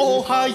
Hola,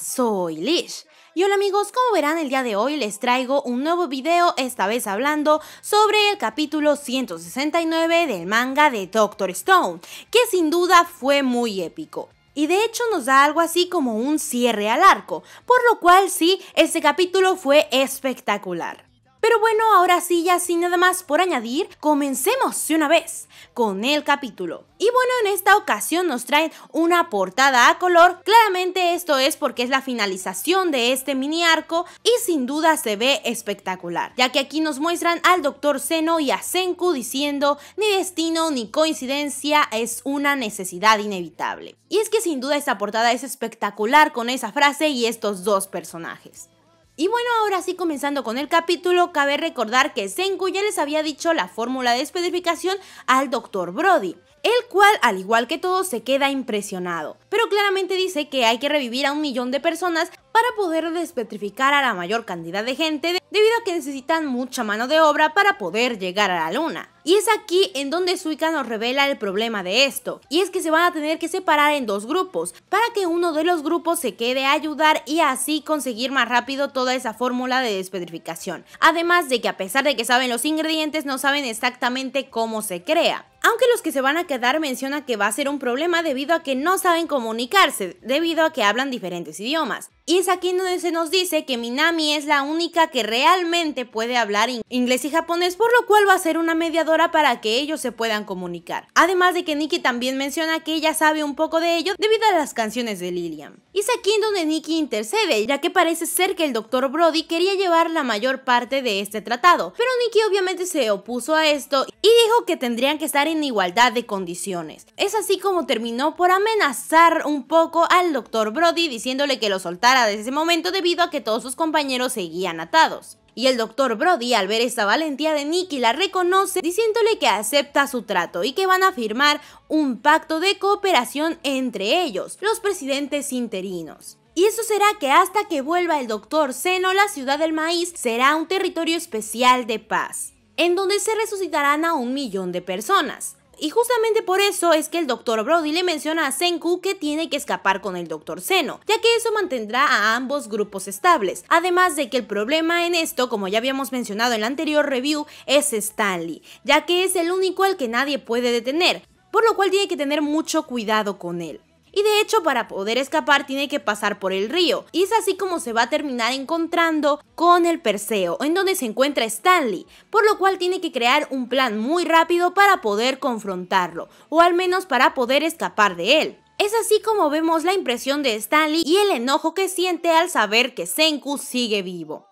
soy Lish. Y hola amigos, como verán el día de hoy les traigo un nuevo video, esta vez hablando sobre el capítulo 169 del manga de Doctor Stone, que sin duda fue muy épico. Y de hecho nos da algo así como un cierre al arco, por lo cual sí, este capítulo fue espectacular. Pero bueno, ahora sí, ya sin nada más por añadir, comencemos de una vez con el capítulo. Y bueno, en esta ocasión nos traen una portada a color, claramente esto es porque es la finalización de este mini arco y sin duda se ve espectacular, ya que aquí nos muestran al Dr. Seno y a Senku diciendo, ni destino ni coincidencia es una necesidad inevitable. Y es que sin duda esta portada es espectacular con esa frase y estos dos personajes. Y bueno, ahora sí comenzando con el capítulo, cabe recordar que Senku ya les había dicho la fórmula de especificación al Dr. Brody, el cual, al igual que todos, se queda impresionado pero claramente dice que hay que revivir a un millón de personas para poder despetrificar a la mayor cantidad de gente debido a que necesitan mucha mano de obra para poder llegar a la luna. Y es aquí en donde Suika nos revela el problema de esto, y es que se van a tener que separar en dos grupos, para que uno de los grupos se quede a ayudar y así conseguir más rápido toda esa fórmula de despetrificación. Además de que a pesar de que saben los ingredientes, no saben exactamente cómo se crea. Aunque los que se van a quedar menciona que va a ser un problema debido a que no saben cómo comunicarse debido a que hablan diferentes idiomas. Y es aquí donde se nos dice que Minami es la única que realmente puede hablar inglés y japonés, por lo cual va a ser una mediadora para que ellos se puedan comunicar. Además de que Nikki también menciona que ella sabe un poco de ello debido a las canciones de Lilian. Y es aquí donde Nikki intercede, ya que parece ser que el Dr. Brody quería llevar la mayor parte de este tratado, pero Nikki obviamente se opuso a esto y dijo que tendrían que estar en igualdad de condiciones. Es así como terminó por amenazar un poco al Dr. Brody diciéndole que lo soltara ese momento debido a que todos sus compañeros seguían atados. Y el doctor Brody, al ver esta valentía de Nicky, la reconoce diciéndole que acepta su trato y que van a firmar un pacto de cooperación entre ellos, los presidentes interinos. Y eso será que hasta que vuelva el doctor Seno, la ciudad del maíz será un territorio especial de paz, en donde se resucitarán a un millón de personas. Y justamente por eso es que el Dr. Brody le menciona a Senku que tiene que escapar con el Dr. Seno, ya que eso mantendrá a ambos grupos estables. Además de que el problema en esto, como ya habíamos mencionado en la anterior review, es Stanley, ya que es el único al que nadie puede detener, por lo cual tiene que tener mucho cuidado con él y de hecho para poder escapar tiene que pasar por el río y es así como se va a terminar encontrando con el Perseo en donde se encuentra Stanley, por lo cual tiene que crear un plan muy rápido para poder confrontarlo o al menos para poder escapar de él. Es así como vemos la impresión de Stanley y el enojo que siente al saber que Senku sigue vivo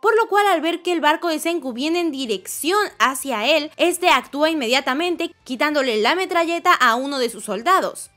por lo cual al ver que el barco de Senku viene en dirección hacia él, este actúa inmediatamente quitándole la metralleta a uno de sus soldados.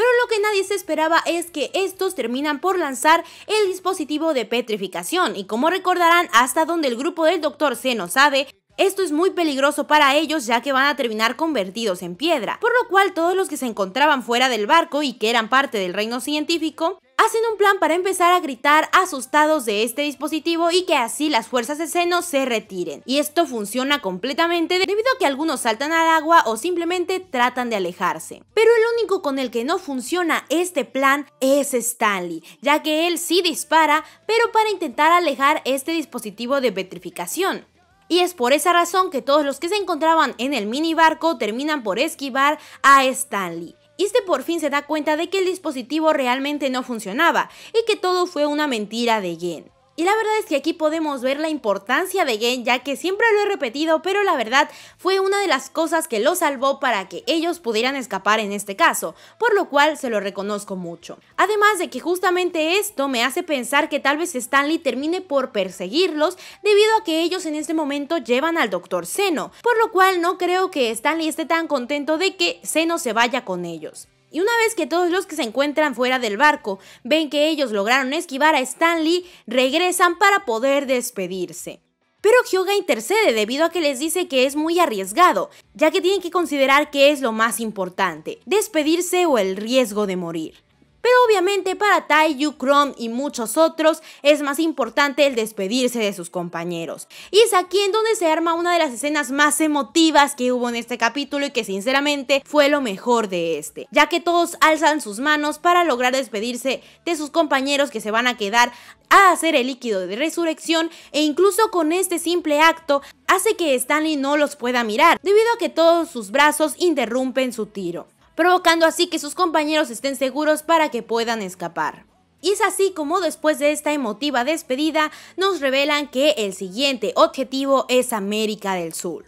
Pero lo que nadie se esperaba es que estos terminan por lanzar el dispositivo de petrificación y como recordarán hasta donde el grupo del doctor se no sabe, esto es muy peligroso para ellos ya que van a terminar convertidos en piedra, por lo cual todos los que se encontraban fuera del barco y que eran parte del reino científico hacen un plan para empezar a gritar asustados de este dispositivo y que así las fuerzas de seno se retiren. Y esto funciona completamente debido a que algunos saltan al agua o simplemente tratan de alejarse. Pero el único con el que no funciona este plan es Stanley, ya que él sí dispara, pero para intentar alejar este dispositivo de petrificación y es por esa razón que todos los que se encontraban en el mini barco terminan por esquivar a Stanley este por fin se da cuenta de que el dispositivo realmente no funcionaba y que todo fue una mentira de Yen. Y la verdad es que aquí podemos ver la importancia de Gen, ya que siempre lo he repetido, pero la verdad fue una de las cosas que lo salvó para que ellos pudieran escapar en este caso, por lo cual se lo reconozco mucho. Además de que justamente esto me hace pensar que tal vez Stanley termine por perseguirlos debido a que ellos en este momento llevan al Dr. Seno, por lo cual no creo que Stanley esté tan contento de que Seno se vaya con ellos. Y una vez que todos los que se encuentran fuera del barco ven que ellos lograron esquivar a Stanley, regresan para poder despedirse. Pero Hyoga intercede debido a que les dice que es muy arriesgado, ya que tienen que considerar que es lo más importante, despedirse o el riesgo de morir. Pero obviamente para Taiyu, Chrome y muchos otros es más importante el despedirse de sus compañeros. Y es aquí en donde se arma una de las escenas más emotivas que hubo en este capítulo y que sinceramente fue lo mejor de este, ya que todos alzan sus manos para lograr despedirse de sus compañeros que se van a quedar a hacer el líquido de resurrección e incluso con este simple acto hace que Stanley no los pueda mirar, debido a que todos sus brazos interrumpen su tiro provocando así que sus compañeros estén seguros para que puedan escapar. Y es así como después de esta emotiva despedida nos revelan que el siguiente objetivo es América del Sur,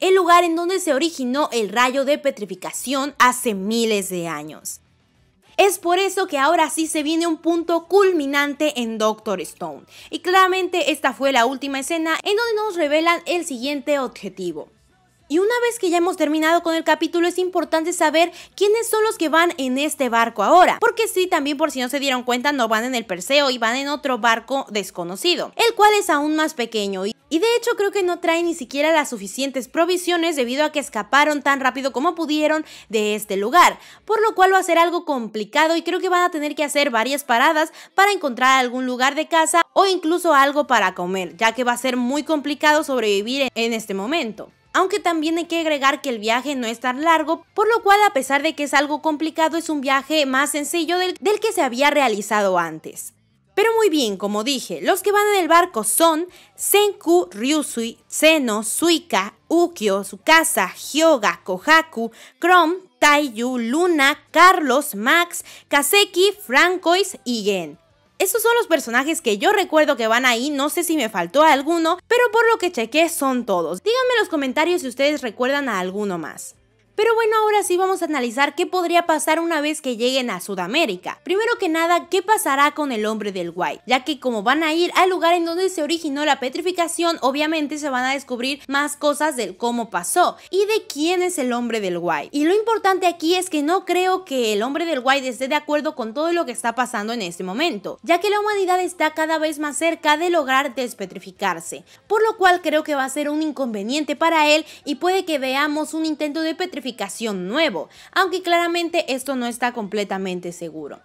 el lugar en donde se originó el rayo de petrificación hace miles de años. Es por eso que ahora sí se viene un punto culminante en Doctor Stone. Y claramente esta fue la última escena en donde nos revelan el siguiente objetivo. Y una vez que ya hemos terminado con el capítulo es importante saber quiénes son los que van en este barco ahora. Porque sí, también por si no se dieron cuenta, no van en el Perseo y van en otro barco desconocido, el cual es aún más pequeño. Y, y de hecho creo que no trae ni siquiera las suficientes provisiones debido a que escaparon tan rápido como pudieron de este lugar. Por lo cual va a ser algo complicado y creo que van a tener que hacer varias paradas para encontrar algún lugar de casa o incluso algo para comer, ya que va a ser muy complicado sobrevivir en este momento aunque también hay que agregar que el viaje no es tan largo, por lo cual a pesar de que es algo complicado es un viaje más sencillo del, que se había realizado antes. Pero muy bien, como dije, los que van en el barco son Senku, Ryusui, Tseno, Suika, Ukyo, Tsukasa, Hyoga, Kohaku, Krom, Taiyu, Luna, Carlos, Max, Kaseki, Francois y Gen. Esos son los personajes que yo recuerdo que van ahí, no sé si me faltó alguno, pero por lo que chequé son todos. Díganme en los comentarios si ustedes recuerdan a alguno más. Pero bueno, ahora sí vamos a analizar qué podría pasar una vez que lleguen a Sudamérica. Primero que nada, ¿qué pasará con el hombre del guay? Ya que como van a ir al lugar en donde se originó la petrificación, obviamente se van a descubrir más cosas del cómo pasó y de quién es el hombre del guay. Y lo importante aquí es que no creo que el hombre del guay esté de acuerdo con todo lo que está pasando en este momento, ya que la humanidad está cada vez más cerca de lograr despetrificarse, por lo cual creo que va a ser un inconveniente para él y puede que veamos un intento de petrificación nuevo, aunque claramente esto no está completamente seguro.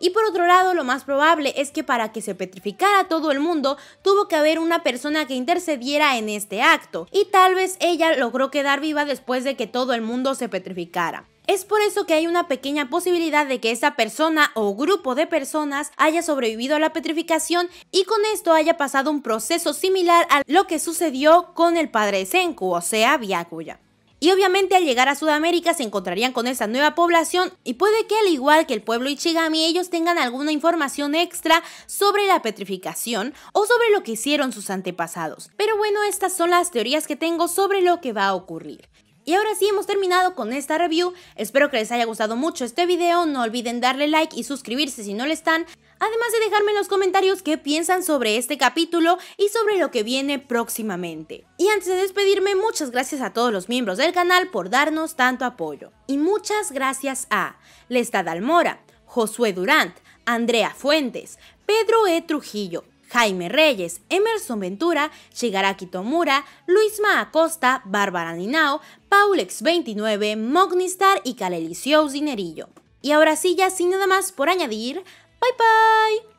Y por otro lado, lo más probable es que para que se petrificara todo el mundo, tuvo que haber una persona que intercediera en este acto, y tal vez ella logró quedar viva después de que todo el mundo se petrificara. Es por eso que hay una pequeña posibilidad de que esa persona o grupo de personas haya sobrevivido a la petrificación y con esto haya pasado un proceso similar a lo que sucedió con el padre Senku, o sea, Byakuya. Y obviamente al llegar a Sudamérica se encontrarían con esa nueva población y puede que al igual que el pueblo Ichigami ellos tengan alguna información extra sobre la petrificación o sobre lo que hicieron sus antepasados. Pero bueno, estas son las teorías que tengo sobre lo que va a ocurrir. Y ahora sí hemos terminado con esta review, espero que les haya gustado mucho este video, no olviden darle like y suscribirse si no lo están, además de dejarme en los comentarios qué piensan sobre este capítulo y sobre lo que viene próximamente. Y antes de despedirme, muchas gracias a todos los miembros del canal por darnos tanto apoyo. Y muchas gracias a Lestad Almora, Josué Durant, Andrea Fuentes, Pedro E. Trujillo, Jaime Reyes, Emerson Ventura, Shigaraki Tomura, Luisma Acosta, Bárbara Ninao, Paulex29, Mognistar y Calelicio Dinerillo. Y ahora sí, ya sin nada más por añadir, バイバイ